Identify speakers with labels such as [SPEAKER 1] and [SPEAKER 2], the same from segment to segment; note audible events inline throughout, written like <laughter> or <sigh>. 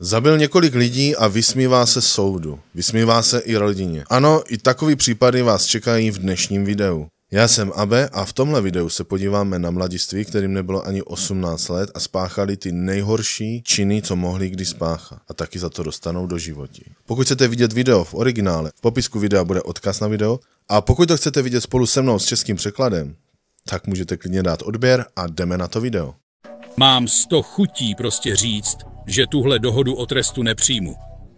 [SPEAKER 1] Zabil několik lidí a vysmívá se soudu. Vysmívá se i rodině. Ano, i takový případy vás čekají v dnešním videu. Já jsem Abe a v tomhle videu se podíváme na mladiství, kterým nebylo ani 18 let a spáchali ty nejhorší činy, co mohli kdy spáchat a taky za to dostanou do životí. Pokud chcete vidět video v originále, v popisku videa bude odkaz na video a pokud to chcete vidět spolu se mnou s českým překladem, tak můžete klidně dát odběr
[SPEAKER 2] a jdeme na to video. Mám sto chutí prostě říct, že tuhle dohodu o trestu nepřijmu.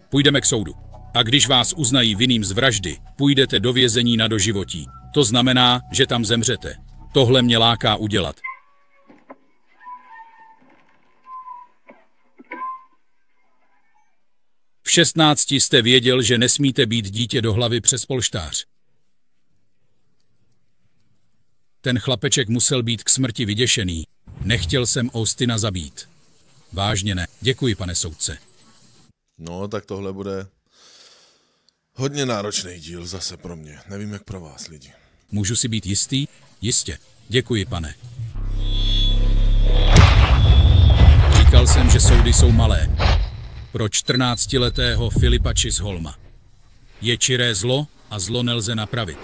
[SPEAKER 2] Půjdeme k soudu. A když vás uznají vinným z vraždy, půjdete do vězení na doživotí. To znamená, že tam zemřete. Tohle mě láká udělat. V 16 jste věděl, že nesmíte být dítě do hlavy přes polštář. Ten chlapeček musel být k smrti vyděšený, Nechtěl jsem Austina zabít. Vážně ne. Děkuji, pane soudce. No, tak tohle bude hodně náročný
[SPEAKER 1] díl zase pro
[SPEAKER 2] mě. Nevím, jak pro vás, lidi. Můžu si být jistý? Jistě. Děkuji, pane. Říkal jsem, že soudy jsou malé. Pro 14-letého Filipa Čisholma. Holma. Je čiré zlo a zlo nelze napravit.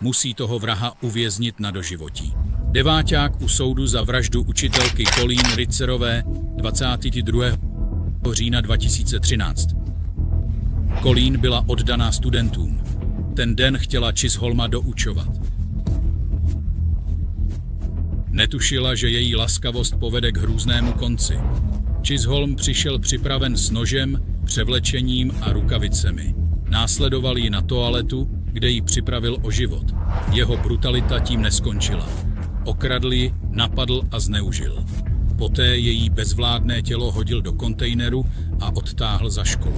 [SPEAKER 2] Musí toho vraha uvěznit na doživotí. Deváťák u soudu za vraždu učitelky Kolín Ricerové 22. října 2013. Kolín byla oddaná studentům. Ten den chtěla Čisholma doučovat. Netušila, že její laskavost povede k hrůznému konci. Čisholm přišel připraven s nožem, převlečením a rukavicemi. Následoval ji na toaletu, kde ji připravil o život. Jeho brutalita tím neskončila okradl napadl a zneužil. Poté její bezvládné tělo hodil do kontejneru a odtáhl za školu.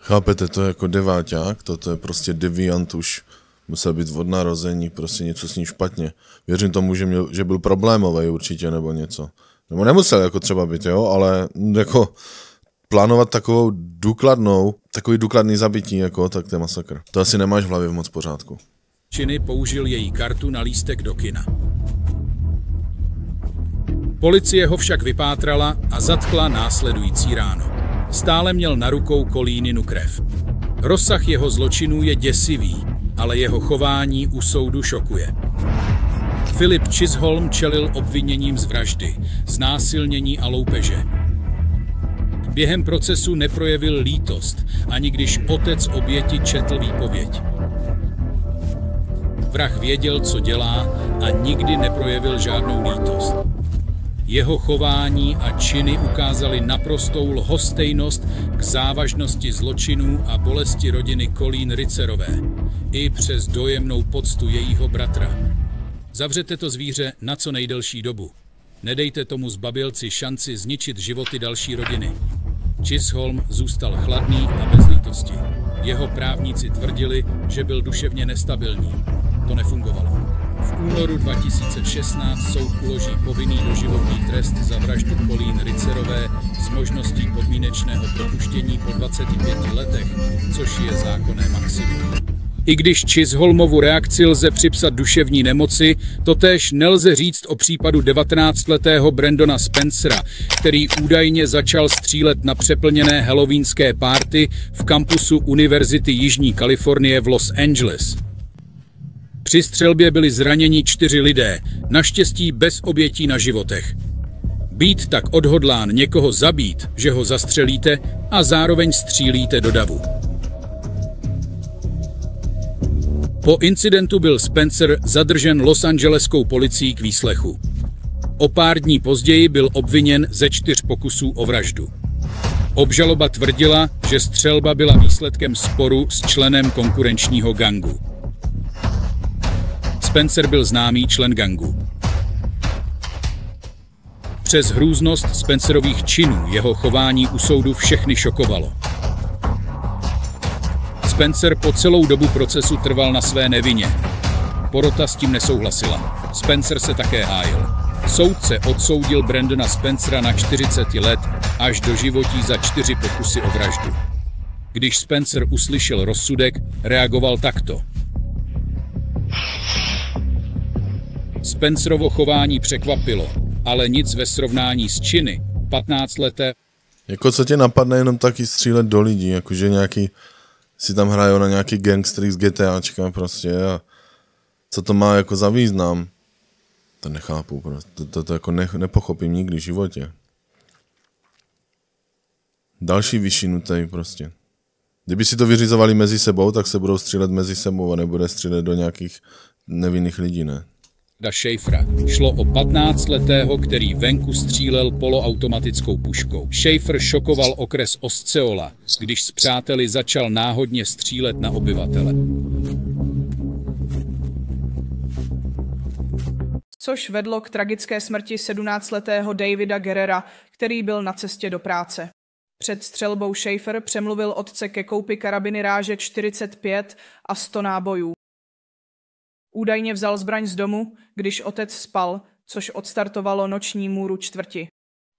[SPEAKER 1] Chápete, to je jako deváťák, toto je prostě deviant už. Musel být od narození, prostě něco s ní špatně. Věřím tomu, že, měl, že byl problémový určitě nebo něco. Nebo nemusel jako třeba být, jo, ale jako plánovat takovou důkladnou, takový důkladný zabití, jako, tak to je masakr. To asi nemáš v hlavě v moc pořádku.
[SPEAKER 2] Činy použil její kartu na lístek do kina. Policie ho však vypátrala a zatkla následující ráno. Stále měl na rukou kolíninu krev. Rozsah jeho zločinů je děsivý, ale jeho chování u soudu šokuje. Filip Chisholm čelil obviněním z vraždy, znásilnění a loupeže. Během procesu neprojevil lítost, ani když otec oběti četl výpověď. Vrah věděl, co dělá a nikdy neprojevil žádnou lítost. Jeho chování a činy ukázaly naprostou lhostejnost k závažnosti zločinů a bolesti rodiny Kolín Ricerové, i přes dojemnou poctu jejího bratra. Zavřete to zvíře na co nejdelší dobu. Nedejte tomu zbabilci šanci zničit životy další rodiny. Chisholm zůstal chladný a bez lítosti. Jeho právníci tvrdili, že byl duševně nestabilní. To nefungovalo. V únoru 2016 soud uloží povinný doživotní trest za vraždu Kolín Ricerové s možností podmínečného propuštění po 25 letech, což je zákonné maximum. I když Čizholmovu reakci lze připsat duševní nemoci, totéž nelze říct o případu 19-letého Brendona Spencera, který údajně začal střílet na přeplněné halloweenské párty v kampusu Univerzity Jižní Kalifornie v Los Angeles. Při střelbě byli zraněni čtyři lidé, naštěstí bez obětí na životech. Být tak odhodlán někoho zabít, že ho zastřelíte a zároveň střílíte do davu. Po incidentu byl Spencer zadržen los Angeleskou policií k výslechu. O pár dní později byl obviněn ze čtyř pokusů o vraždu. Obžaloba tvrdila, že střelba byla výsledkem sporu s členem konkurenčního gangu. Spencer byl známý člen gangu. Přes hrůznost Spencerových činů jeho chování u soudu všechny šokovalo. Spencer po celou dobu procesu trval na své nevině. Porota s tím nesouhlasila. Spencer se také hájil. Soudce odsoudil Brandona Spencera na 40 let až do životí za čtyři pokusy o vraždu. Když Spencer uslyšel rozsudek, reagoval takto – Spencerovo chování překvapilo, ale nic ve srovnání s činy 15-leté.
[SPEAKER 1] Jako co tě napadne jenom taky střílet do lidí, jakože nějaký si tam hrajou na nějaký gangstery z GTAčka prostě a co to má jako za význam? To nechápu prostě, to, to, to jako ne, nepochopím nikdy v životě. Další vyšinutý prostě. Kdyby si to vyřizovali mezi sebou, tak se budou střílet mezi sebou a nebude střílet do nějakých nevinných lidí, ne?
[SPEAKER 2] da Schaeffera. Šlo o 15-letého, který venku střílel poloautomatickou puškou. Schaeffer šokoval okres Osceola, když s přáteli začal náhodně střílet na obyvatele.
[SPEAKER 3] Což vedlo k tragické smrti 17-letého Davida Gerera, který byl na cestě do práce. Před střelbou Schaefer přemluvil otce ke koupi karabiny ráže 45 a 100 nábojů. Údajně vzal zbraň z domu, když otec spal, což odstartovalo noční můru čtvrti.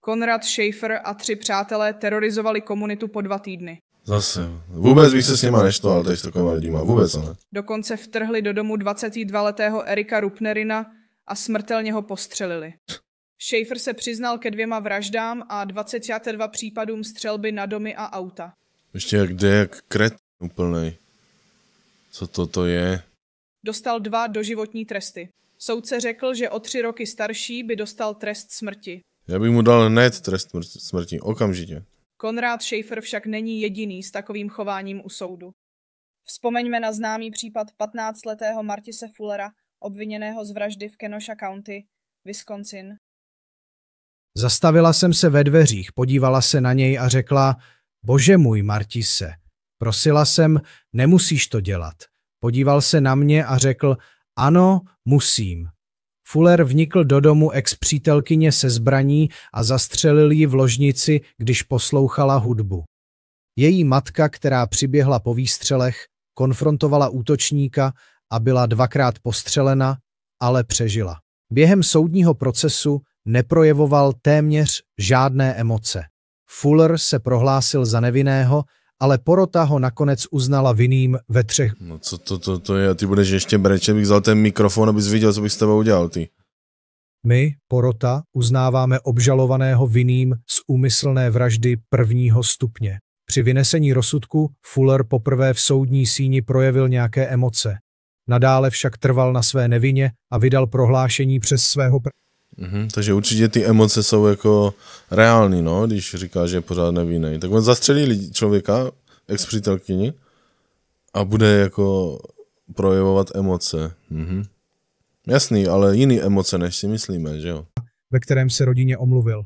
[SPEAKER 3] Konrad Schaefer a tři přátelé terorizovali komunitu po dva týdny.
[SPEAKER 1] Zase. Vůbec bych se s nima neštval tady s takovými lidima. Vůbec ne.
[SPEAKER 3] Dokonce vtrhli do domu 22-letého Erika Rupnerina a smrtelně ho postřelili. Schaefer se přiznal ke dvěma vraždám a 22 případům střelby na domy a auta.
[SPEAKER 1] Ještě jak jde, jak kret úplnej. Co toto je?
[SPEAKER 3] dostal dva doživotní tresty. Soudce řekl, že o tři roky starší by dostal trest smrti.
[SPEAKER 1] Já bych mu dal hned trest smrti, okamžitě.
[SPEAKER 3] Konrád Schaefer však není jediný s takovým chováním u soudu. Vzpomeňme na známý případ 15-letého Martise Fullera, obviněného z vraždy v Kenosha County, Wisconsin.
[SPEAKER 4] Zastavila jsem se ve dveřích, podívala se na něj a řekla, bože můj Martise, prosila jsem, nemusíš to dělat. Podíval se na mě a řekl, ano, musím. Fuller vnikl do domu ex-přítelkyně se zbraní a zastřelil ji v ložnici, když poslouchala hudbu. Její matka, která přiběhla po výstřelech, konfrontovala útočníka a byla dvakrát postřelena, ale přežila. Během soudního procesu neprojevoval téměř žádné emoce. Fuller se prohlásil za nevinného ale porota ho nakonec uznala vinným ve třech.
[SPEAKER 1] No co to, to, to je, ty budeš ještě brečet, bych vzal ten mikrofon, abys viděl, co bych s tebou udělal, ty.
[SPEAKER 4] My, porota, uznáváme obžalovaného vinným z úmyslné vraždy prvního stupně. Při vynesení rozsudku Fuller poprvé v soudní síni projevil nějaké emoce. Nadále však trval na své nevině a vydal prohlášení přes svého... Pr-
[SPEAKER 1] Mm-hmm, takže určitě ty emoce jsou jako reální, no, když říká, že je pořád nevinný. Tak on zastřelí lidi, člověka, ex přítelkyni, a bude jako projevovat emoce. Mm-hmm. Jasný, ale jiný emoce, než si myslíme, že jo?
[SPEAKER 4] Ve kterém se rodině omluvil.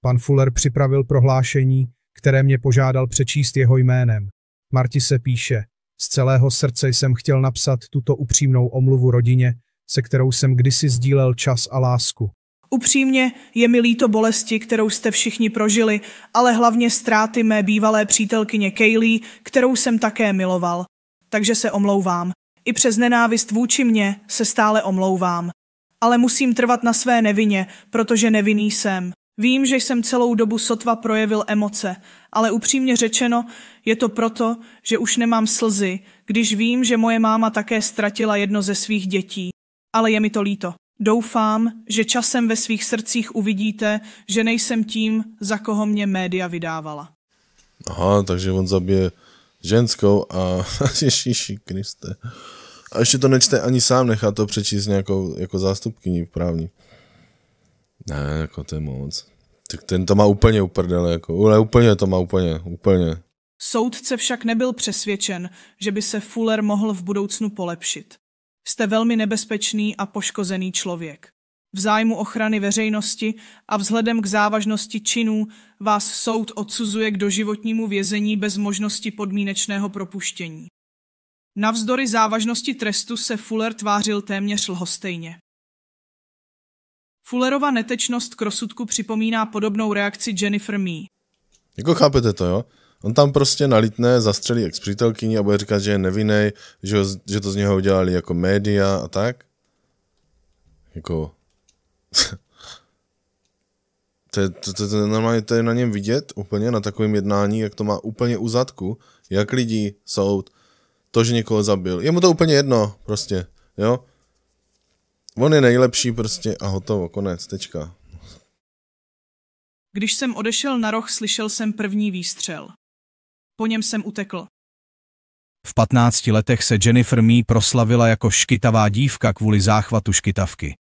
[SPEAKER 4] Pan Fuller připravil prohlášení, které mě požádal přečíst jeho jménem. Marti se píše, z celého srdce jsem chtěl napsat tuto upřímnou omluvu rodině, se kterou jsem kdysi sdílel čas a lásku.
[SPEAKER 3] Upřímně je mi líto bolesti, kterou jste všichni prožili, ale hlavně ztráty mé bývalé přítelkyně Kaylee, kterou jsem také miloval. Takže se omlouvám. I přes nenávist vůči mně se stále omlouvám. Ale musím trvat na své nevině, protože nevinný jsem. Vím, že jsem celou dobu sotva projevil emoce, ale upřímně řečeno je to proto, že už nemám slzy, když vím, že moje máma také ztratila jedno ze svých dětí ale je mi to líto. Doufám, že časem ve svých srdcích uvidíte, že nejsem tím, za koho mě média vydávala.
[SPEAKER 1] Aha, takže on zabije ženskou a <laughs> Ježíši Kriste. A ještě to nečte ani sám, nechá to přečíst nějakou jako zástupkyní právní. Ne, jako to je moc. Tak ten to má úplně uprdele, jako, ale úplně to má úplně, úplně.
[SPEAKER 3] Soudce však nebyl přesvědčen, že by se Fuller mohl v budoucnu polepšit. Jste velmi nebezpečný a poškozený člověk. V zájmu ochrany veřejnosti a vzhledem k závažnosti činů vás soud odsuzuje k doživotnímu vězení bez možnosti podmínečného propuštění. Navzdory závažnosti trestu se Fuller tvářil téměř lhostejně. Fullerova netečnost k rozsudku připomíná podobnou reakci Jennifer Mee.
[SPEAKER 1] Jako chápete to, jo? On tam prostě nalitne, zastřelí ex přítelkyni a bude říkat, že je nevinný, že, že to z něho udělali jako média a tak. Jako... <laughs> to, je, to, to, to, normálně to je na něm vidět úplně, na takovém jednání, jak to má úplně u zadku, jak lidi jsou, to, že někoho zabil. Je mu to úplně jedno, prostě, jo. On je nejlepší prostě a hotovo, konec, tečka.
[SPEAKER 3] Když jsem odešel na roh, slyšel jsem první výstřel po něm jsem utekl.
[SPEAKER 4] V 15 letech se Jennifer Mee proslavila jako škytavá dívka kvůli záchvatu škytavky.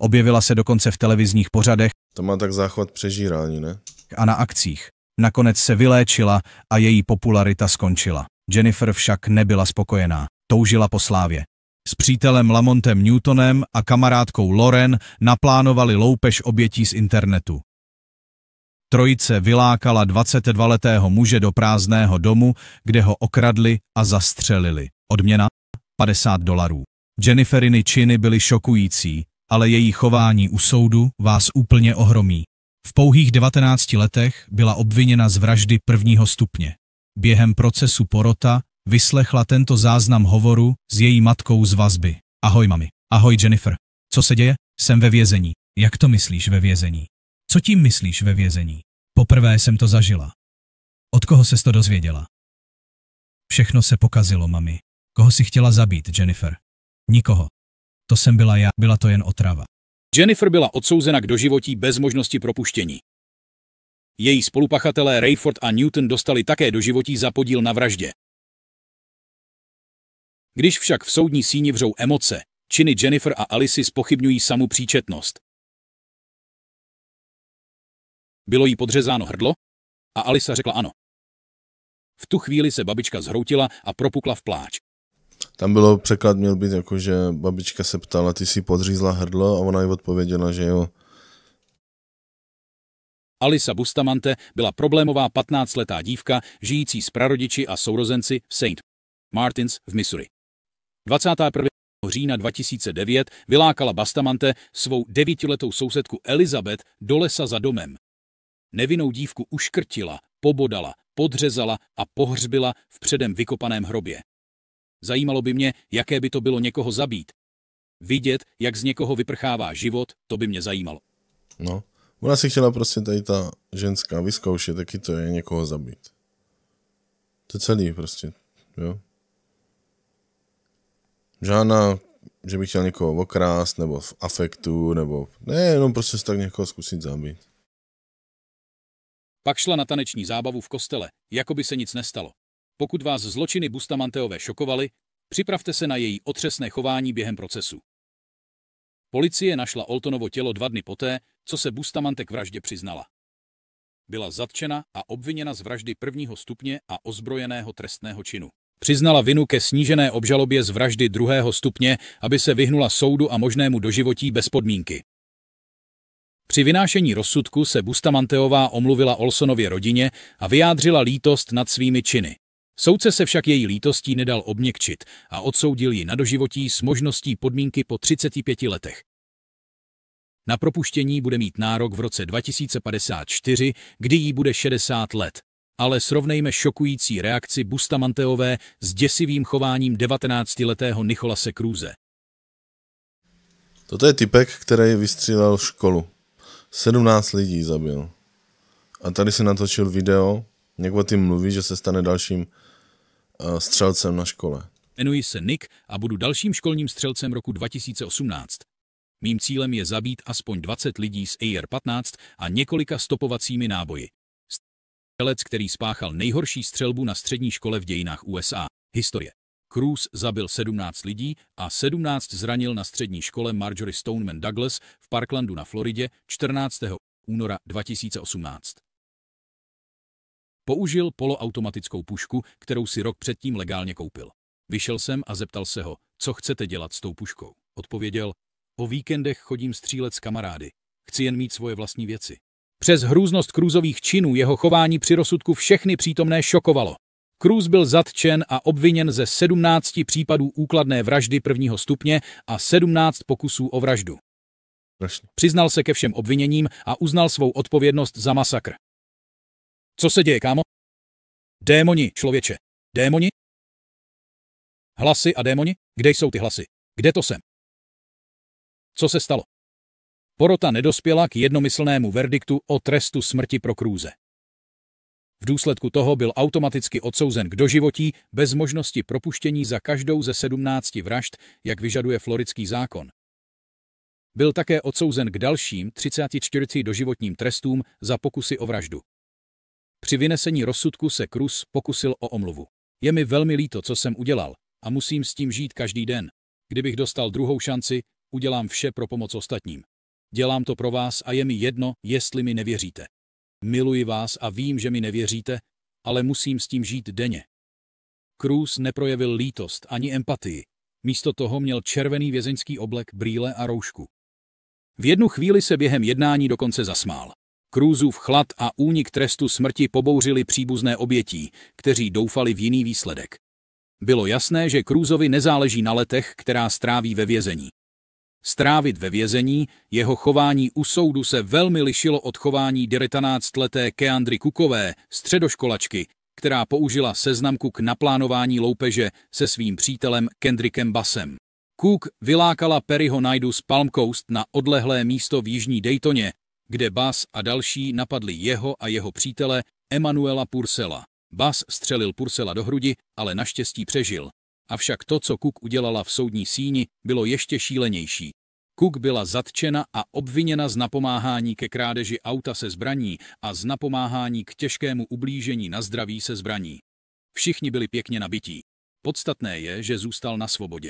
[SPEAKER 4] Objevila se dokonce v televizních pořadech. To má tak záchvat přežírání, ne? A na akcích. Nakonec se vyléčila a její popularita skončila. Jennifer však nebyla spokojená. Toužila po slávě. S přítelem Lamontem Newtonem a kamarádkou Loren naplánovali loupež obětí z internetu. Trojice vylákala 22-letého muže do prázdného domu, kde ho okradli a zastřelili. Odměna 50 dolarů. Jenniferiny činy byly šokující, ale její chování u soudu vás úplně ohromí. V pouhých 19 letech byla obviněna z vraždy prvního stupně. Během procesu porota vyslechla tento záznam hovoru s její matkou z vazby. Ahoj mami. Ahoj Jennifer. Co se děje? Jsem ve vězení. Jak to myslíš ve vězení? Co tím myslíš ve vězení? Poprvé jsem to zažila. Od koho ses to dozvěděla? Všechno se pokazilo, mami. Koho si chtěla zabít, Jennifer? Nikoho. To jsem byla já, byla to jen otrava.
[SPEAKER 2] Jennifer byla odsouzena k doživotí bez možnosti propuštění. Její spolupachatelé Rayford a Newton dostali také doživotí za podíl na vraždě. Když však v
[SPEAKER 5] soudní síni vřou emoce, činy Jennifer a Alice spochybňují samu příčetnost. Bylo jí podřezáno hrdlo? A Alisa řekla ano. V tu chvíli se babička zhroutila a propukla v pláč. Tam bylo
[SPEAKER 1] překlad, měl být jako, že babička se ptala, ty si podřízla hrdlo a ona jí odpověděla, že jo.
[SPEAKER 2] Alisa Bustamante byla problémová 15-letá dívka, žijící s prarodiči a sourozenci v St. Martins v Missouri. 21. října 2009 vylákala Bustamante svou devítiletou sousedku Elizabeth do lesa za domem. Nevinnou dívku uškrtila, pobodala, podřezala a pohřbila v předem vykopaném hrobě. Zajímalo by mě, jaké by to bylo někoho zabít. Vidět, jak z někoho vyprchává život, to by mě zajímalo.
[SPEAKER 1] No, ona si chtěla prostě tady ta ženská vyzkoušet, taky to je někoho zabít. To celý prostě, jo. Žána, že bych chtěl někoho okrást, nebo v afektu, nebo ne, jenom prostě tak někoho zkusit zabít.
[SPEAKER 2] Pak šla na taneční zábavu v kostele, jako by se nic nestalo. Pokud vás zločiny Bustamanteové šokovaly, připravte se na její otřesné chování během procesu. Policie našla Oltonovo tělo dva dny poté, co se Bustamante k vraždě přiznala. Byla zatčena a obviněna z vraždy prvního stupně a ozbrojeného trestného činu. Přiznala vinu ke snížené obžalobě z vraždy druhého stupně, aby se vyhnula soudu a možnému doživotí bez podmínky. Při vynášení rozsudku se Bustamanteová omluvila Olsonově rodině a vyjádřila lítost nad svými činy. Soudce se však její lítostí nedal obměkčit a odsoudil ji na doživotí s možností podmínky po 35 letech. Na propuštění bude mít nárok v roce 2054, kdy jí bude 60 let. Ale srovnejme šokující reakci Bustamanteové s děsivým chováním 19-letého Nicholase Krůze.
[SPEAKER 1] Toto je typek, který vystřílel školu. 17 lidí zabil. A tady si natočil video, jak o tím mluví, že se stane dalším uh, střelcem na škole.
[SPEAKER 2] Jmenuji se Nick a budu dalším školním střelcem roku 2018. Mým cílem je zabít aspoň 20 lidí z AR-15 a několika stopovacími náboji. Střelec, který spáchal nejhorší střelbu na střední škole v dějinách USA. Historie. Cruz zabil 17 lidí a 17 zranil na střední škole Marjorie Stoneman Douglas v Parklandu na Floridě 14. února 2018. Použil poloautomatickou pušku, kterou si rok předtím legálně koupil. Vyšel jsem a zeptal se ho, co chcete dělat s tou puškou. Odpověděl, o víkendech chodím střílet s kamarády. Chci jen mít svoje vlastní věci. Přes hrůznost krůzových činů jeho chování při rozsudku všechny přítomné šokovalo. Cruz byl zatčen a obviněn ze 17 případů úkladné vraždy prvního stupně a 17 pokusů o vraždu. Přiznal se ke všem
[SPEAKER 5] obviněním a uznal svou odpovědnost za masakr. Co se děje, kámo? Démoni, člověče. Démoni? Hlasy a démoni? Kde jsou ty hlasy? Kde to jsem? Co se stalo? Porota nedospěla k jednomyslnému verdiktu o trestu smrti pro Krůze. V důsledku
[SPEAKER 2] toho byl automaticky odsouzen k doživotí bez možnosti propuštění za každou ze 17 vražd, jak vyžaduje florický zákon. Byl také odsouzen k dalším 34 doživotním trestům za pokusy o vraždu. Při vynesení rozsudku se Cruz pokusil o omluvu. Je mi velmi líto, co jsem udělal a musím s tím žít každý den. Kdybych dostal druhou šanci, udělám vše pro pomoc ostatním. Dělám to pro vás a je mi jedno, jestli mi nevěříte. Miluji vás a vím, že mi nevěříte, ale musím s tím žít denně. Cruz neprojevil lítost ani empatii. Místo toho měl červený vězeňský oblek, brýle a roušku. V jednu chvíli se během jednání dokonce zasmál. Krůzův chlad a únik trestu smrti pobouřili příbuzné obětí, kteří doufali v jiný výsledek. Bylo jasné, že Krůzovi nezáleží na letech, která stráví ve vězení strávit ve vězení, jeho chování u soudu se velmi lišilo od chování 19-leté Keandry Kukové, středoškolačky, která použila seznamku k naplánování loupeže se svým přítelem Kendrickem Basem. Cook vylákala Perryho Najdu z Palm Coast na odlehlé místo v jižní Daytoně, kde Bas a další napadli jeho a jeho přítele Emanuela Pursela. Bas střelil Pursela do hrudi, ale naštěstí přežil. Avšak to, co Cook udělala v soudní síni, bylo ještě šílenější. Cook byla zatčena a obviněna z napomáhání ke krádeži auta se zbraní a z napomáhání k těžkému ublížení na zdraví se zbraní. Všichni byli pěkně nabití. Podstatné je, že zůstal na svobodě.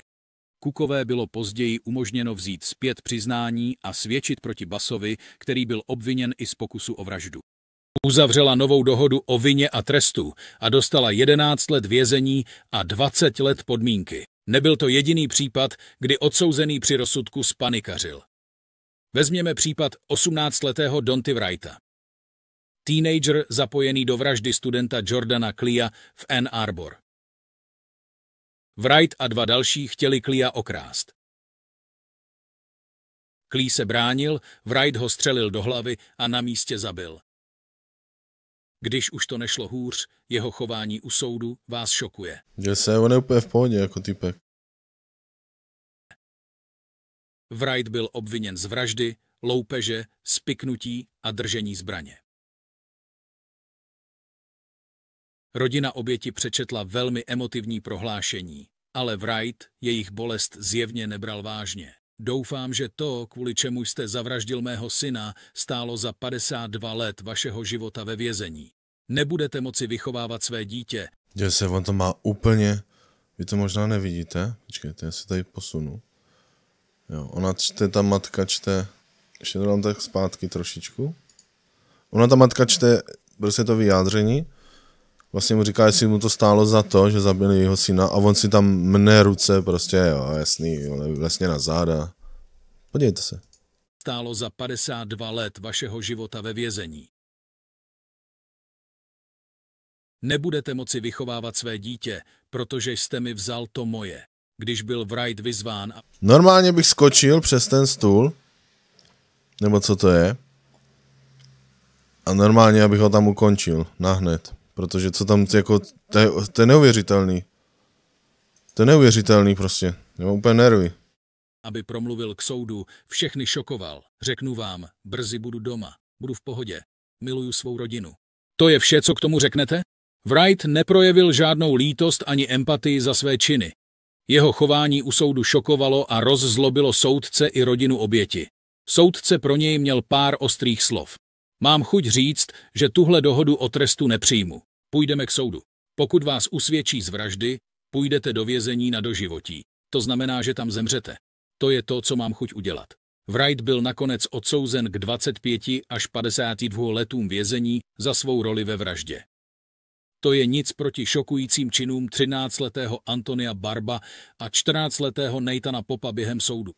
[SPEAKER 2] Kukové bylo později umožněno vzít zpět přiznání a svědčit proti Basovi, který byl obviněn i z pokusu o vraždu. Uzavřela novou dohodu o vině a trestu a dostala 11 let vězení a 20 let podmínky. Nebyl to jediný případ, kdy odsouzený při rozsudku spanikařil. Vezměme případ 18-letého Donty Wrighta. Teenager zapojený do vraždy studenta
[SPEAKER 5] Jordana Klia v Ann Arbor. Wright a dva další chtěli Klia okrást. Klí se bránil, Wright ho střelil do hlavy a na místě zabil. Když už to nešlo hůř,
[SPEAKER 2] jeho chování u soudu vás šokuje.
[SPEAKER 1] Že se, on je úplně v pohodě jako typek.
[SPEAKER 5] Wright byl obviněn z vraždy, loupeže, spiknutí a držení zbraně. Rodina oběti přečetla velmi emotivní prohlášení, ale Wright jejich
[SPEAKER 2] bolest zjevně nebral vážně. Doufám, že to, kvůli čemu jste zavraždil mého syna, stálo za 52 let vašeho života ve vězení nebudete moci vychovávat své dítě.
[SPEAKER 1] Děl se, on to má úplně, vy to možná nevidíte, počkejte, já se tady posunu. Jo, ona čte, ta matka čte, ještě dodám tak zpátky trošičku. Ona ta matka čte prostě to vyjádření, vlastně mu říká, jestli mu to stálo za to, že zabili jeho syna a on si tam mne ruce prostě, jo, jasný, vlastně na záda. Podívejte se.
[SPEAKER 2] Stálo za 52 let vašeho života ve vězení. Nebudete moci vychovávat své dítě, protože jste mi vzal to moje, když byl Wright vyzván. A...
[SPEAKER 1] Normálně bych skočil přes ten stůl, nebo co to je, a normálně abych ho tam ukončil, nahned. Protože co tam, jako, to je, to je neuvěřitelný. To je neuvěřitelný prostě,
[SPEAKER 2] Nebo úplně nervy. Aby promluvil k soudu, všechny šokoval. Řeknu vám, brzy budu doma, budu v pohodě, miluju svou rodinu. To je vše, co k tomu řeknete? Wright neprojevil žádnou lítost ani empatii za své činy. Jeho chování u soudu šokovalo a rozzlobilo soudce i rodinu oběti. Soudce pro něj měl pár ostrých slov. Mám chuť říct, že tuhle dohodu o trestu nepřijmu. Půjdeme k soudu. Pokud vás usvědčí z vraždy, půjdete do vězení na doživotí. To znamená, že tam zemřete. To je to, co mám chuť udělat. Wright byl nakonec odsouzen k 25 až 52 letům vězení za svou roli ve vraždě. To je nic proti šokujícím činům 13-letého Antonia Barba a 14-letého Nejtana Popa během soudu.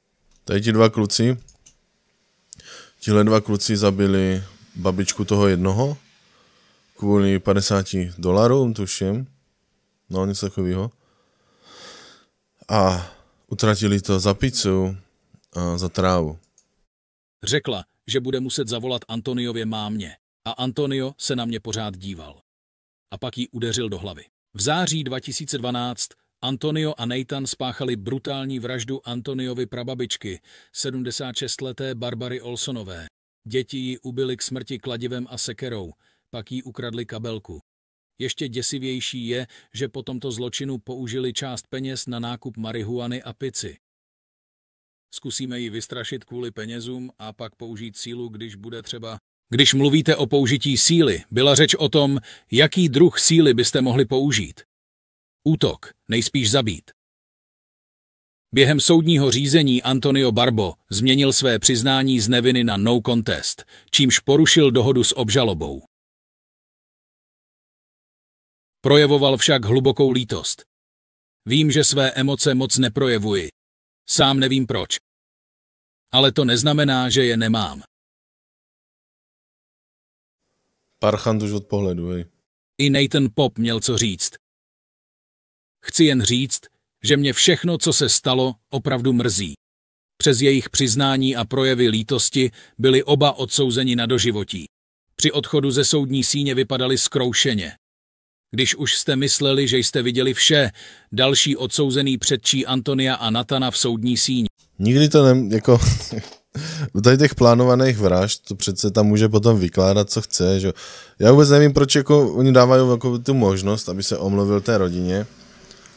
[SPEAKER 1] Tady ti dva kluci, tihle dva kluci zabili babičku toho jednoho kvůli 50 dolarům, tuším. No, něco takového. A utratili to za pizzu a za trávu.
[SPEAKER 2] Řekla, že bude muset zavolat Antoniově mámě. A Antonio se na mě pořád díval a pak jí udeřil do hlavy. V září 2012 Antonio a Nathan spáchali brutální vraždu Antoniovi prababičky, 76-leté Barbary Olsonové. Děti ji ubili k smrti kladivem a sekerou, pak jí ukradli kabelku. Ještě děsivější je, že po tomto zločinu použili část peněz na nákup marihuany a pici. Zkusíme ji vystrašit kvůli penězům a pak použít sílu, když bude třeba, když mluvíte o použití síly, byla řeč o tom, jaký druh síly byste mohli použít. Útok, nejspíš zabít. Během soudního řízení Antonio Barbo změnil své přiznání z neviny na no contest,
[SPEAKER 5] čímž porušil dohodu s obžalobou. Projevoval však hlubokou lítost. Vím, že své emoce moc neprojevuji. Sám nevím proč. Ale to neznamená, že je nemám. Parchant už od pohledu, hej. I Nathan Pop měl co říct. Chci jen říct, že mě všechno, co se stalo,
[SPEAKER 2] opravdu mrzí. Přes jejich přiznání a projevy lítosti byli oba odsouzeni na doživotí. Při odchodu ze soudní síně vypadali skroušeně. Když už jste mysleli, že jste viděli vše, další odsouzený předčí Antonia a Natana v soudní síni.
[SPEAKER 1] Nikdy to nem, jako, <laughs> U tady těch plánovaných vražd, to přece tam může potom vykládat, co chce, že Já vůbec nevím, proč jako oni dávají jako tu možnost, aby se omluvil té rodině,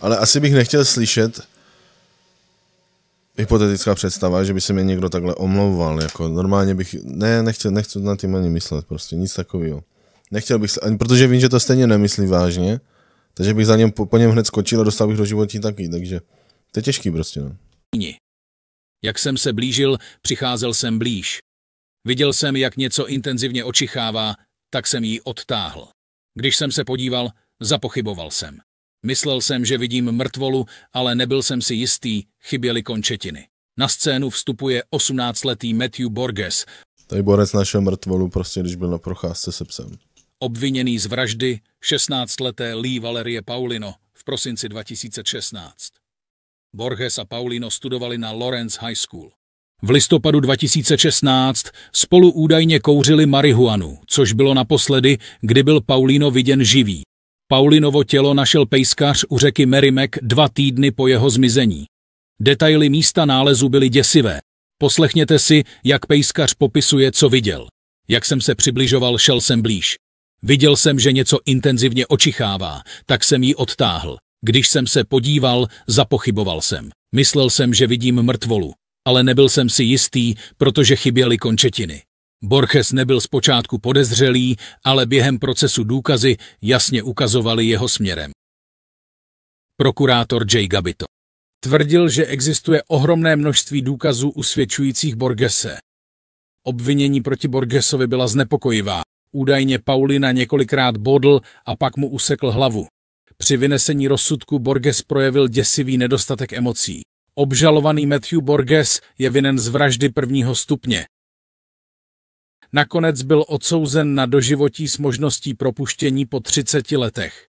[SPEAKER 1] ale asi bych nechtěl slyšet hypotetická představa, že by se mě někdo takhle omlouval, jako normálně bych, ne, nechtěl, nechci na tím ani myslet, prostě nic takového. Nechtěl bych, ani protože vím, že to stejně nemyslí vážně, takže bych za něm, po, po něm hned skočil a dostal bych do životí taky, takže to je těžký prostě,
[SPEAKER 2] no. Jak jsem se blížil, přicházel jsem blíž. Viděl jsem, jak něco intenzivně očichává, tak jsem ji odtáhl. Když jsem se podíval, zapochyboval jsem. Myslel jsem, že vidím mrtvolu, ale nebyl jsem si jistý, chyběly končetiny. Na scénu vstupuje 18-letý Matthew Borges. Tady
[SPEAKER 1] Borges našel mrtvolu prostě, když byl na procházce se psem.
[SPEAKER 2] Obviněný z vraždy 16-leté Lee Valerie Paulino v prosinci 2016. Borges a Paulino studovali na Lawrence High School. V listopadu 2016 spolu údajně kouřili marihuanu, což bylo naposledy, kdy byl Paulino viděn živý. Paulinovo tělo našel pejskař u řeky Merimek dva týdny po jeho zmizení. Detaily místa nálezu byly děsivé. Poslechněte si, jak pejskař popisuje, co viděl. Jak jsem se přibližoval, šel jsem blíž. Viděl jsem, že něco intenzivně očichává, tak jsem ji odtáhl. Když jsem se podíval, zapochyboval jsem. Myslel jsem, že vidím mrtvolu, ale nebyl jsem si jistý, protože chyběly končetiny. Borges nebyl zpočátku podezřelý, ale během procesu důkazy jasně ukazovali jeho směrem. Prokurátor J. Gabito tvrdil, že existuje ohromné množství důkazů usvědčujících Borgese. Obvinění proti Borgesovi byla znepokojivá. Údajně Paulina několikrát bodl a pak mu usekl hlavu. Při vynesení rozsudku Borges projevil děsivý nedostatek emocí. Obžalovaný Matthew Borges je vinen z vraždy prvního stupně.
[SPEAKER 5] Nakonec byl odsouzen na doživotí s možností propuštění po 30 letech.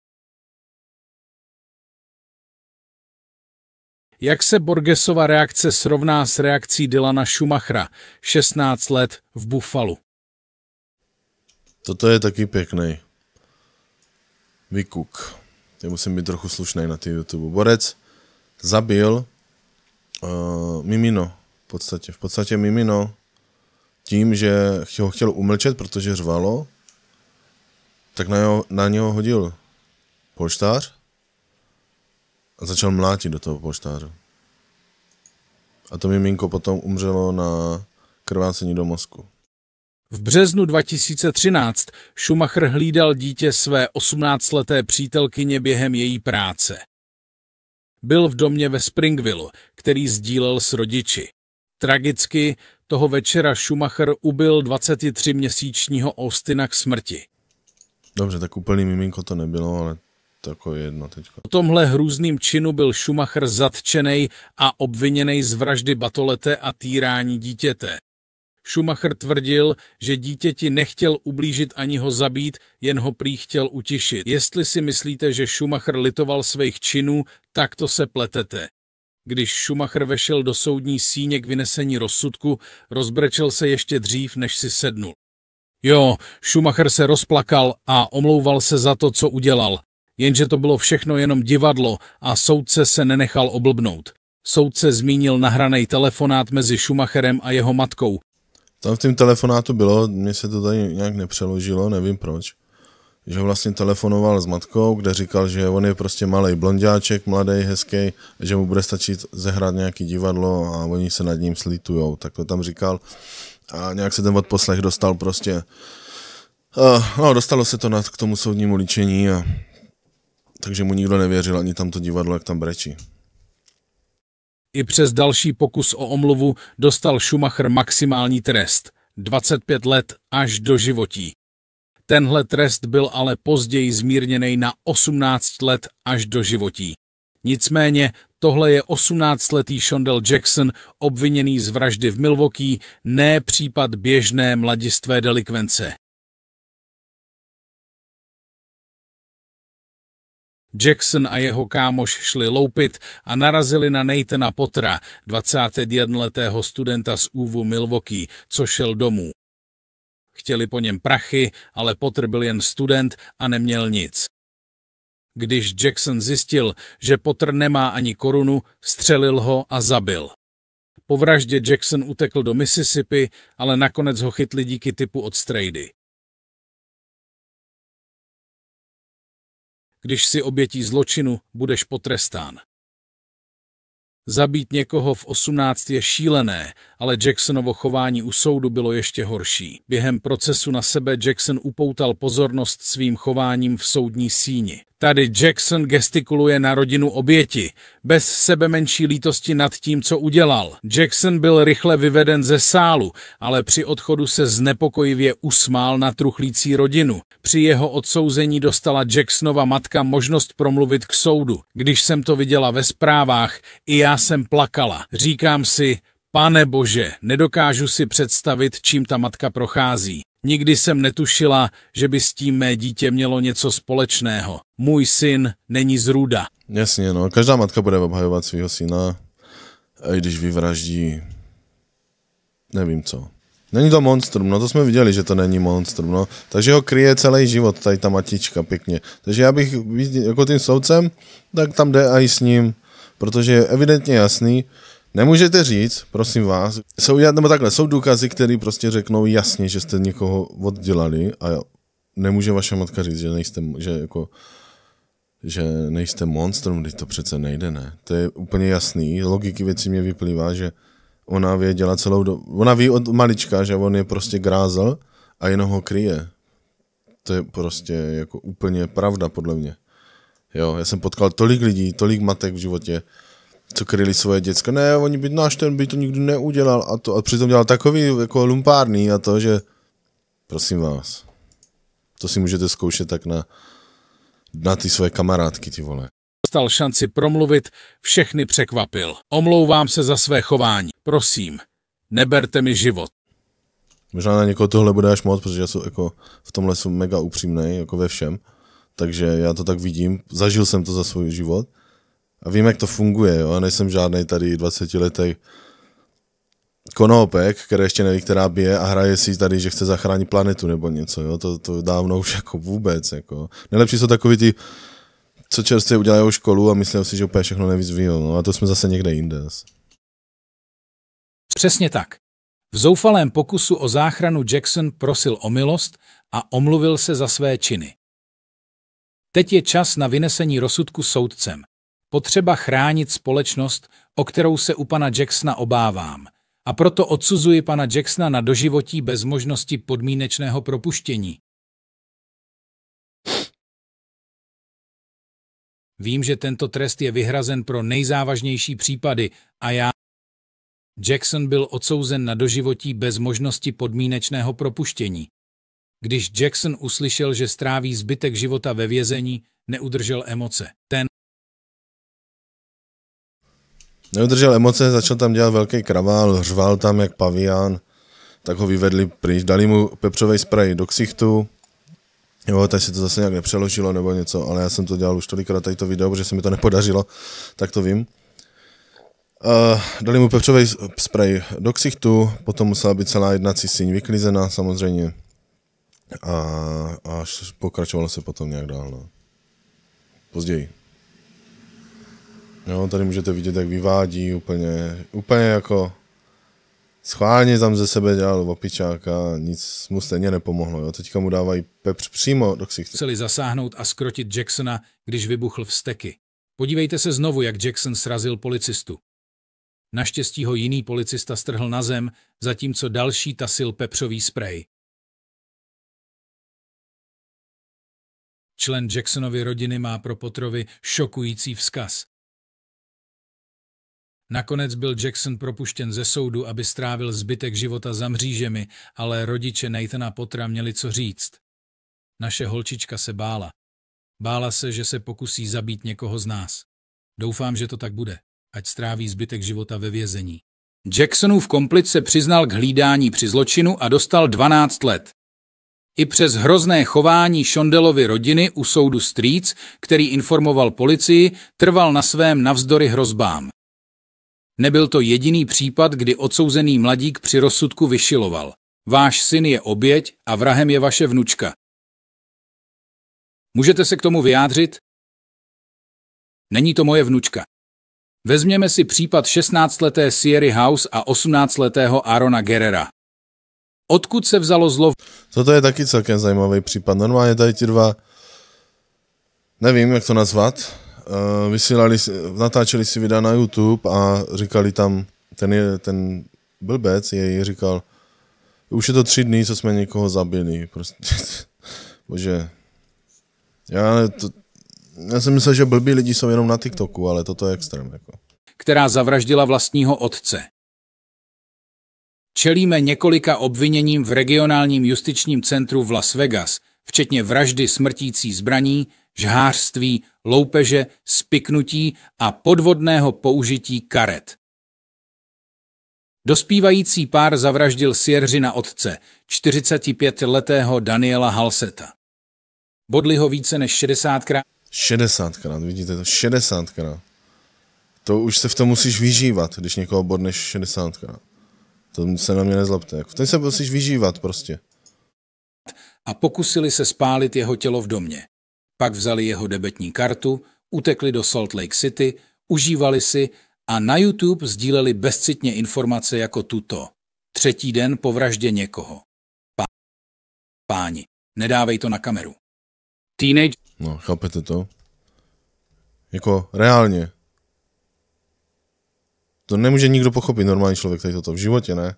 [SPEAKER 5] Jak se Borgesova reakce srovná s reakcí Dylana Schumachera, 16 let v Buffalu?
[SPEAKER 1] Toto je taky pěkný. Vykuk. Já musím být trochu slušný na ty YouTube. Borec zabil uh, Mimino v podstatě. V podstatě Mimino tím, že ho chtěl umlčet, protože řvalo, tak na, jeho, na něho hodil polštář a začal mlátit do toho polštáře. A to miminko potom umřelo na krvácení do mozku.
[SPEAKER 2] V březnu 2013 Schumacher hlídal dítě své 18-leté přítelkyně během její práce. Byl v domě ve Springville, který sdílel s rodiči. Tragicky toho večera Schumacher ubil 23-měsíčního Austina k smrti.
[SPEAKER 1] Dobře, tak úplný miminko to nebylo, ale tako jedno teďko. Po
[SPEAKER 2] tomhle hrůzným činu byl Schumacher zatčený a obviněný z vraždy batolete a týrání dítěte. Schumacher tvrdil, že dítěti nechtěl ublížit ani ho zabít, jen ho prý chtěl utišit. Jestli si myslíte, že Schumacher litoval svých činů, tak to se pletete. Když Schumacher vešel do soudní síně k vynesení rozsudku, rozbrečel se ještě dřív, než si sednul. Jo, Schumacher se rozplakal a omlouval se za to, co udělal. Jenže to bylo všechno jenom divadlo a soudce se nenechal oblbnout. Soudce zmínil nahranej telefonát mezi Schumacherem a jeho matkou.
[SPEAKER 1] Tam v tom telefonátu bylo, mně se to tady nějak nepřeložilo, nevím proč. Že vlastně telefonoval s matkou, kde říkal, že on je prostě malý blondáček, mladý, hezký, že mu bude stačit zehrát nějaký divadlo a oni se nad ním slitujou, Tak to tam říkal. A nějak se ten odposlech dostal prostě. Uh, no, dostalo se to nad, k tomu soudnímu líčení a takže mu nikdo nevěřil ani tam to divadlo, jak tam brečí.
[SPEAKER 2] I přes další pokus o omluvu dostal Schumacher maximální trest – 25 let až do životí. Tenhle trest byl ale později zmírněný na 18 let až do životí. Nicméně tohle je 18-letý
[SPEAKER 5] Shondell Jackson obviněný z vraždy v Milwaukee, ne případ běžné mladistvé delikvence. Jackson a jeho kámoš šli loupit a narazili na Nathana Potra,
[SPEAKER 2] 21-letého studenta z úvu Milwaukee, co šel domů. Chtěli po něm prachy, ale Potter byl jen student a neměl nic. Když Jackson zjistil, že Potter nemá ani korunu, střelil ho a
[SPEAKER 5] zabil. Po vraždě Jackson utekl do Mississippi, ale nakonec ho chytli díky typu od strejdy. Když si obětí zločinu, budeš potrestán. Zabít
[SPEAKER 2] někoho v 18 je šílené, ale Jacksonovo chování u soudu bylo ještě horší. Během procesu na sebe Jackson upoutal pozornost svým chováním v soudní síni. Tady Jackson gestikuluje na rodinu oběti, bez sebe menší lítosti nad tím, co udělal. Jackson byl rychle vyveden ze sálu, ale při odchodu se znepokojivě usmál na truchlící rodinu. Při jeho odsouzení dostala Jacksonova matka možnost promluvit k soudu. Když jsem to viděla ve zprávách, i já jsem plakala. Říkám si, Pane bože, nedokážu si představit, čím ta matka prochází. Nikdy jsem netušila, že by s tím mé dítě mělo něco společného. Můj syn není růda.
[SPEAKER 1] Jasně, no. Každá matka bude obhajovat svého syna, i když vyvraždí... Nevím co. Není to monstrum, no to jsme viděli, že to není monstrum, no. Takže ho kryje celý život, tady ta matička, pěkně. Takže já bych, jako tím soudcem, tak tam jde i s ním, protože je evidentně jasný, Nemůžete říct, prosím vás, jsou, nebo takhle, jsou důkazy, které prostě řeknou jasně, že jste někoho oddělali a nemůže vaše matka říct, že nejste, že jako, že nejste monstrum, když to přece nejde, ne. To je úplně jasný, logiky věcí mě vyplývá, že ona věděla celou do... ona ví od malička, že on je prostě grázel a jenom ho kryje. To je prostě jako úplně pravda, podle mě. Jo, já jsem potkal tolik lidí, tolik matek v životě, co kryli svoje děcka. Ne, oni by náš ten by to nikdy neudělal a to a přitom dělal takový jako lumpárný a to, že prosím vás, to si můžete zkoušet tak na, na ty svoje kamarádky, ty vole.
[SPEAKER 2] Dostal šanci promluvit, všechny překvapil. Omlouvám se za své chování. Prosím, neberte mi život.
[SPEAKER 1] Možná na někoho tohle bude až moc, protože já jako v tomhle jsou mega upřímný, jako ve všem. Takže já to tak vidím. Zažil jsem to za svůj život a vím, jak to funguje, jo? já nejsem žádný tady 20 letý konopek, který ještě neví, která bije a hraje si tady, že chce zachránit planetu nebo něco, jo? To, to dávno už jako vůbec, jako. Nejlepší jsou takový ty, co čerstvě udělají školu a myslí si, že úplně všechno nejvíc ví, no a to jsme zase někde jinde.
[SPEAKER 2] Přesně tak. V zoufalém pokusu o záchranu Jackson prosil o milost a omluvil se za své činy. Teď je čas na vynesení rozsudku soudcem potřeba chránit společnost, o kterou se u pana Jacksona obávám, a proto odsuzuji pana Jacksona na doživotí bez možnosti
[SPEAKER 5] podmínečného propuštění. Vím, že tento trest je vyhrazen pro nejzávažnější případy a já...
[SPEAKER 2] Jackson byl odsouzen na doživotí bez možnosti podmínečného propuštění. Když Jackson uslyšel, že stráví zbytek života ve vězení, neudržel emoce. Ten
[SPEAKER 1] Neudržel emoce, začal tam dělat velký kravál, hřval tam jak pavián, tak ho vyvedli pryč, dali mu pepřový spray do ksichtu, jo, tak se to zase nějak nepřeložilo nebo něco, ale já jsem to dělal už tolikrát tady to video, protože se mi to nepodařilo, tak to vím. Uh, dali mu pepřový spray do ksichtu, potom musela být celá jednací síň vyklizená samozřejmě a, a pokračovalo se potom nějak dál. No. Později. Jo, tady můžete vidět, jak vyvádí úplně, úplně jako schválně tam ze sebe dělal opičáka, nic mu stejně nepomohlo. Jo. Teďka mu dávají pepř přímo do ksichtu.
[SPEAKER 2] Chceli zasáhnout a skrotit Jacksona, když vybuchl vsteky. Podívejte se znovu, jak Jackson srazil policistu.
[SPEAKER 5] Naštěstí ho jiný policista strhl na zem, zatímco další tasil pepřový sprej. Člen Jacksonovy rodiny má pro Potrovi šokující vzkaz. Nakonec
[SPEAKER 2] byl Jackson propuštěn ze soudu, aby strávil zbytek života za mřížemi, ale rodiče Nathana Potra měli co říct. Naše holčička se bála. Bála se, že se pokusí zabít někoho z nás. Doufám, že to tak bude, ať stráví zbytek života ve vězení. Jacksonův komplic se přiznal k hlídání při zločinu a dostal 12 let. I přes hrozné chování Šondelovy rodiny u soudu Streets, který informoval policii, trval na svém navzdory hrozbám. Nebyl to jediný případ, kdy odsouzený mladík při rozsudku vyšiloval. Váš syn je oběť
[SPEAKER 5] a vrahem je vaše vnučka. Můžete se k tomu vyjádřit? Není to moje vnučka. Vezměme si případ 16-leté
[SPEAKER 2] Sierry House a 18-letého Arona Gerera. Odkud se vzalo zlo?
[SPEAKER 1] Toto je taky celkem zajímavý případ. Normálně tady ti dva, nevím, jak to nazvat, Eh, vysílali, natáčeli si videa na YouTube a říkali tam, ten, je, ten blbec jej říkal, už je to tři dny, co jsme někoho zabili. Prostě, <laughs> bože. Já, to, já jsem myslel, že blbí lidi jsou jenom na TikToku, ale toto je extrém. Jako.
[SPEAKER 2] Která zavraždila vlastního otce. Čelíme několika obviněním v regionálním justičním centru v Las Vegas, včetně vraždy smrtící zbraní, žhářství, loupeže, spiknutí a podvodného použití karet. Dospívající pár zavraždil Sieržina otce, 45-letého Daniela Halseta. Bodli ho více než 60krát.
[SPEAKER 1] 60krát, vidíte to, 60krát. To už se v tom musíš vyžívat, když někoho bodneš 60krát. To se na mě nezlobte. Jako ten se musíš vyžívat prostě.
[SPEAKER 2] A pokusili se spálit jeho tělo v domě. Pak vzali jeho debetní kartu, utekli do Salt Lake City, užívali si a na YouTube sdíleli bezcitně informace jako tuto. Třetí den po vraždě někoho. Pá... Páni, nedávej to na kameru. Teenage...
[SPEAKER 1] No, chápete to? Jako reálně. To nemůže nikdo pochopit, normální člověk tady toto. V životě ne.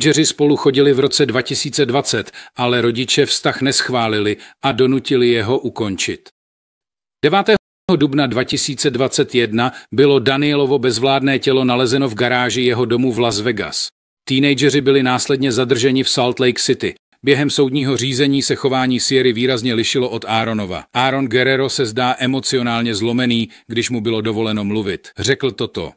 [SPEAKER 2] Rangeri spolu chodili v roce 2020, ale rodiče vztah neschválili a donutili jeho ukončit. 9. dubna 2021 bylo Danielovo bezvládné tělo nalezeno v garáži jeho domu v Las Vegas. Teenageři byli následně zadrženi v Salt Lake City. Během soudního řízení se chování Siery výrazně lišilo od Aaronova. Aaron Guerrero se zdá emocionálně zlomený, když mu bylo dovoleno mluvit. Řekl toto.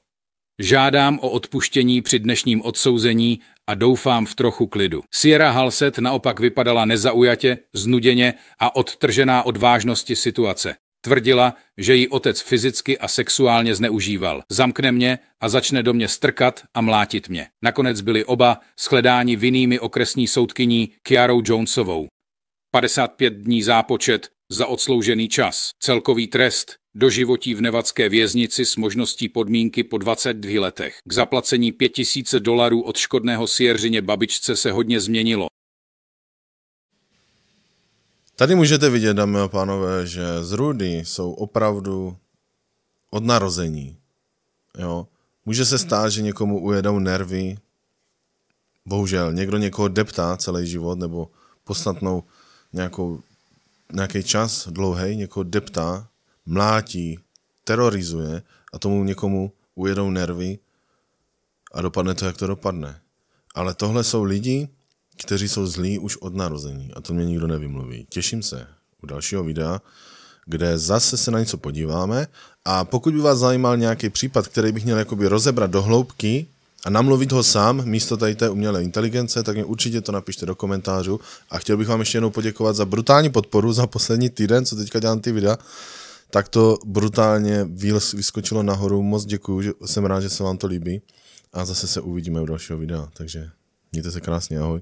[SPEAKER 2] Žádám o odpuštění při dnešním odsouzení a doufám v trochu klidu. Sierra Halset naopak vypadala nezaujatě, znuděně a odtržená od vážnosti situace. Tvrdila, že ji otec fyzicky a sexuálně zneužíval. Zamkne mě a začne do mě strkat a mlátit mě. Nakonec byli oba shledáni vinnými okresní soudkyní Kiarou Jonesovou. 55 dní zápočet za odsloužený čas. Celkový trest do životí v nevadské věznici s možností podmínky po 22 letech. K zaplacení 5000 dolarů od škodného sierřině babičce se hodně změnilo.
[SPEAKER 1] Tady můžete vidět, dámy a pánové, že z Rudy jsou opravdu od narození. Jo? Může se stát, že někomu ujedou nervy. Bohužel, někdo někoho deptá celý život nebo posnatnou nějakou, nějaký čas dlouhý, někoho deptá mlátí, terorizuje a tomu někomu ujedou nervy a dopadne to, jak to dopadne. Ale tohle jsou lidi, kteří jsou zlí už od narození a to mě nikdo nevymluví. Těším se u dalšího videa, kde zase se na něco podíváme a pokud by vás zajímal nějaký případ, který bych měl jakoby rozebrat do hloubky a namluvit ho sám místo tady té umělé inteligence, tak mě určitě to napište do komentářů a chtěl bych vám ještě jednou poděkovat za brutální podporu za poslední týden, co teďka dělám ty videa tak to brutálně vyskočilo nahoru. Moc děkuju, že jsem rád, že se vám to líbí a zase se uvidíme u dalšího videa, takže mějte se krásně, ahoj.